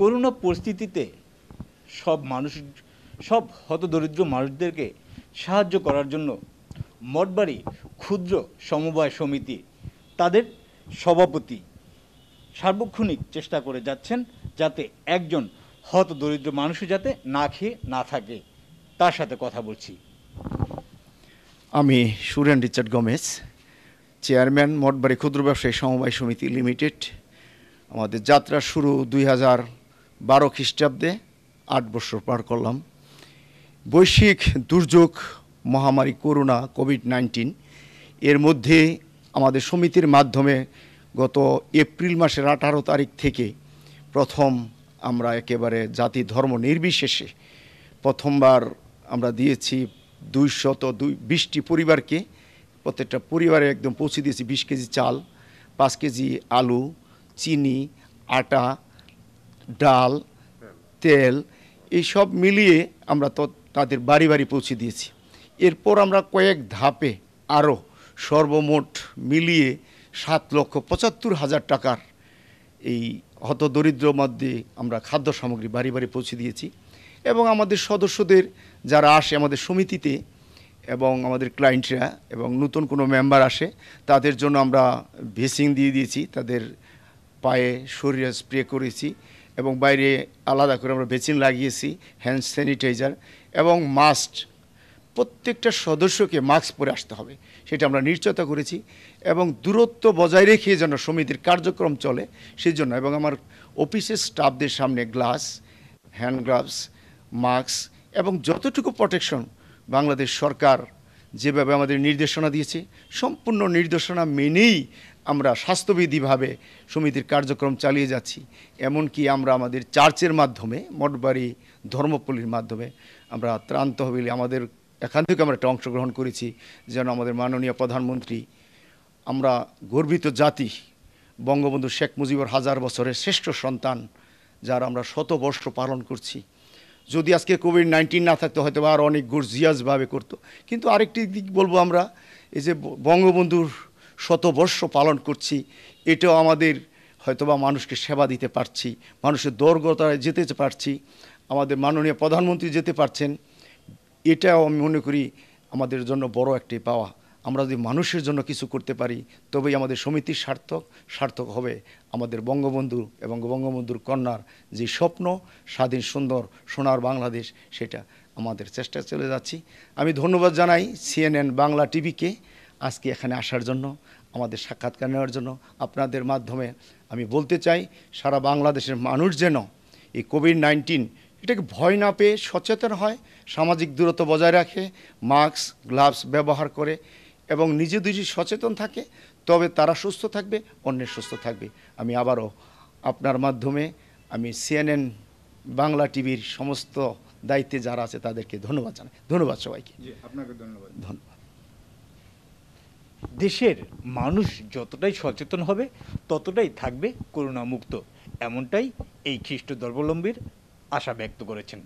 করুণ পরিস্থিতিতে সব মানুষ সব হতদরিদ্র মানুষদেরকে সাহায্য করার জন্য মঠবাড়ি ক্ষুদ্র সমবায় সমিতি তাদের সভাপতি সার্বক্ষণিক চেষ্টা করে যাচ্ছেন যাতে একজন হত দরিদ্র মানুষ যাতে না খেয়ে না থাকে তার সাথে কথা বলছি আমি সুরেন রিচার্ড গমেজ চেয়ারম্যান মঠবাড়ি ক্ষুদ্র ব্যবসায়ী সমবায় সমিতি লিমিটেড আমাদের যাত্রা শুরু দুই বারো খ্রিস্টাব্দে আট বছর পার করলাম বৈশ্বিক দুর্যোগ মহামারী করোনা কোভিড নাইন্টিন এর মধ্যে আমাদের সমিতির মাধ্যমে গত এপ্রিল মাসের আঠারো তারিখ থেকে প্রথম আমরা একেবারে জাতি ধর্ম নির্বিশেষে প্রথমবার আমরা দিয়েছি দুইশত দুই বিশটি পরিবারকে প্রত্যেকটা পরিবারে একদম পৌঁছে দিয়েছি বিশ কেজি চাল পাঁচ কেজি আলু চিনি আটা ডাল তেল এইসব মিলিয়ে আমরা তো তাদের বাড়ি বাড়ি পৌঁছে দিয়েছি এরপর আমরা কয়েক ধাপে আরও সর্বমোট মিলিয়ে সাত লক্ষ পঁচাত্তর হাজার টাকার এই হত দরিদ্র মধ্যে আমরা খাদ্য সামগ্রী বাড়ি বাড়ি পৌঁছে দিয়েছি এবং আমাদের সদস্যদের যারা আসে আমাদের সমিতিতে এবং আমাদের ক্লায়েন্টরা এবং নতুন কোনো মেম্বার আসে তাদের জন্য আমরা ভেসিং দিয়ে দিয়েছি তাদের পায়ে শরীরে স্প্রে করেছি এবং বাইরে আলাদা করে আমরা বেচিন লাগিয়েছি হ্যান্ড স্যানিটাইজার এবং মাস্ক প্রত্যেকটা সদস্যকে মাস্ক পরে আসতে হবে সেটা আমরা নিশ্চয়তা করেছি এবং দূরত্ব বজায় রেখে যেন সমিতির কার্যক্রম চলে সেই জন্য এবং আমার অফিসের স্টাফদের সামনে গ্লাস হ্যান্ড গ্লাভস মাস্ক এবং যতটুকু প্রোটেকশন বাংলাদেশ সরকার যেভাবে আমাদের নির্দেশনা দিয়েছে সম্পূর্ণ নির্দেশনা মেনেই আমরা স্বাস্থ্যবিধিভাবে সমিতির কার্যক্রম চালিয়ে যাচ্ছি এমনকি আমরা আমাদের চার্চের মাধ্যমে মঠবাড়ি ধর্মপল্লীর মাধ্যমে আমরা ত্রাণ তহবিলে আমাদের এখান থেকে আমরা একটা অংশগ্রহণ করেছি যেন আমাদের মাননীয় প্রধানমন্ত্রী আমরা গর্বিত জাতি বঙ্গবন্ধু শেখ মুজিবুর হাজার বছরের শ্রেষ্ঠ সন্তান যার আমরা শতবর্ষ পালন করছি যদি আজকে কোভিড নাইন্টিন না থাকতো হয়তো আর অনেক গর্জিয়াসভাবে করতো কিন্তু আরেকটি দিক বলবো আমরা এই যে বঙ্গবন্ধুর শতবর্ষ পালন করছি এটাও আমাদের হয়তোবা মানুষকে সেবা দিতে পারছি মানুষের দর্গতায় যেতে পারছি আমাদের মাননীয় প্রধানমন্ত্রী যেতে পারছেন এটাও আমি মনে করি আমাদের জন্য বড় একটি পাওয়া আমরা যদি মানুষের জন্য কিছু করতে পারি তবেই আমাদের সমিতির সার্থক সার্থক হবে আমাদের বঙ্গবন্ধু এবং বঙ্গবন্ধুর কন্যার যে স্বপ্ন স্বাধীন সুন্দর সোনার বাংলাদেশ সেটা আমাদের চেষ্টা চলে যাচ্ছি আমি ধন্যবাদ জানাই সিএনএন বাংলা টিভিকে আজকে এখানে আসার জন্য আমাদের সাক্ষাৎকার নেওয়ার জন্য আপনাদের মাধ্যমে আমি বলতে চাই সারা বাংলাদেশের মানুষ যেন এই কোভিড নাইন্টিন এটাকে ভয় না পেয়ে সচেতন হয় সামাজিক দূরত্ব বজায় রাখে মাস্ক গ্লাভস ব্যবহার করে এবং নিজে দুজি সচেতন থাকে তবে তারা সুস্থ থাকবে অন্যের সুস্থ থাকবে আমি আবারও আপনার মাধ্যমে আমি সিএনএন বাংলা টিভির সমস্ত দায়িত্বে যারা আছে তাদেরকে ধন্যবাদ জানাই ধন্যবাদ সবাইকে আপনাকে ধন্যবাদ ধন্যবাদ দেশের মানুষ যতটাই সচেতন হবে ততটাই থাকবে মুক্ত এমনটাই এই খ্রিস্ট ধর্মাবলম্বীর আশা ব্যক্ত করেছেন